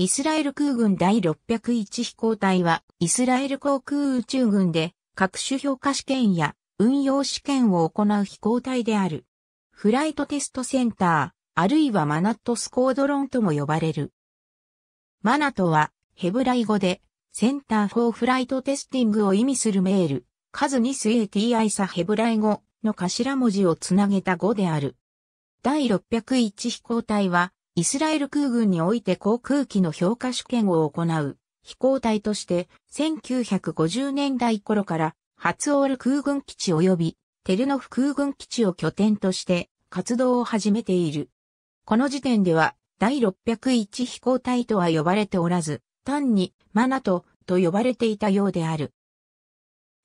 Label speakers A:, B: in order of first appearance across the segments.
A: イスラエル空軍第601飛行隊は、イスラエル航空宇宙軍で、各種評価試験や運用試験を行う飛行隊である。フライトテストセンター、あるいはマナットスコードロンとも呼ばれる。マナとは、ヘブライ語で、センターフォーフライトテスティングを意味するメール、カズニスエ ti サヘブライ語の頭文字をつなげた語である。第601飛行隊は、イスラエル空軍において航空機の評価試験を行う飛行隊として1950年代頃から初オール空軍基地及びテルノフ空軍基地を拠点として活動を始めている。この時点では第601飛行隊とは呼ばれておらず、単にマナトと呼ばれていたようである。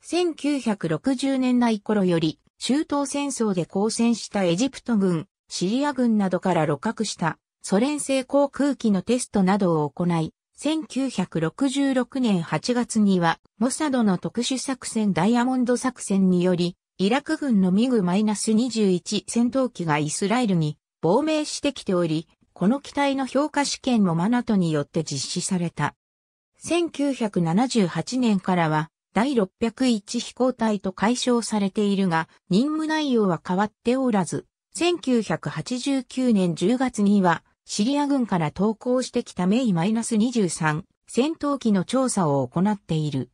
A: 1960年代頃より中東戦争で交戦したエジプト軍、シリア軍などから露獲したソ連製航空機のテストなどを行い、1966年8月には、モサドの特殊作戦ダイヤモンド作戦により、イラク軍のミグ -21 戦闘機がイスラエルに亡命してきており、この機体の評価試験もマナトによって実施された。1978年からは、第601飛行隊と解消されているが、任務内容は変わっておらず、1989年10月には、シリア軍から投降してきたメイ -23 戦闘機の調査を行っている。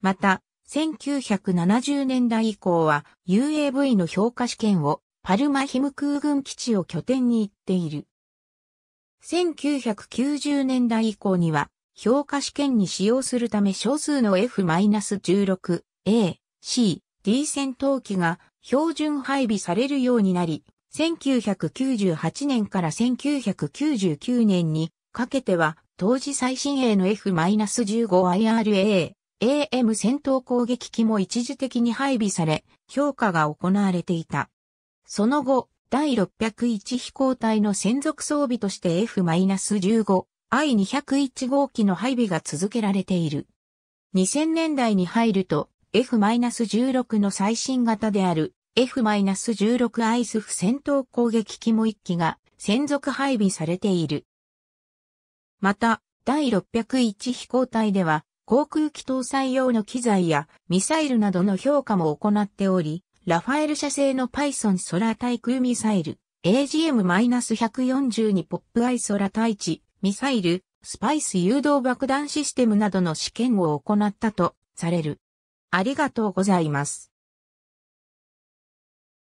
A: また、1970年代以降は UAV の評価試験をパルマヒム空軍基地を拠点に行っている。1990年代以降には評価試験に使用するため少数の F-16、A、C、D 戦闘機が標準配備されるようになり、1998年から1999年にかけては当時最新鋭の F-15IRA、AM 戦闘攻撃機も一時的に配備され、評価が行われていた。その後、第601飛行隊の専属装備として F-15、I201 号機の配備が続けられている。2000年代に入ると F-16 の最新型である F-16 アイスフ戦闘攻撃機も1機が専属配備されている。また、第601飛行隊では、航空機搭載用の機材やミサイルなどの評価も行っており、ラファエル社製のパイソン空対空ミサイル、AGM-142 ポップアイ空対地ミサイル、スパイス誘導爆弾システムなどの試験を行ったとされる。ありがとうございます。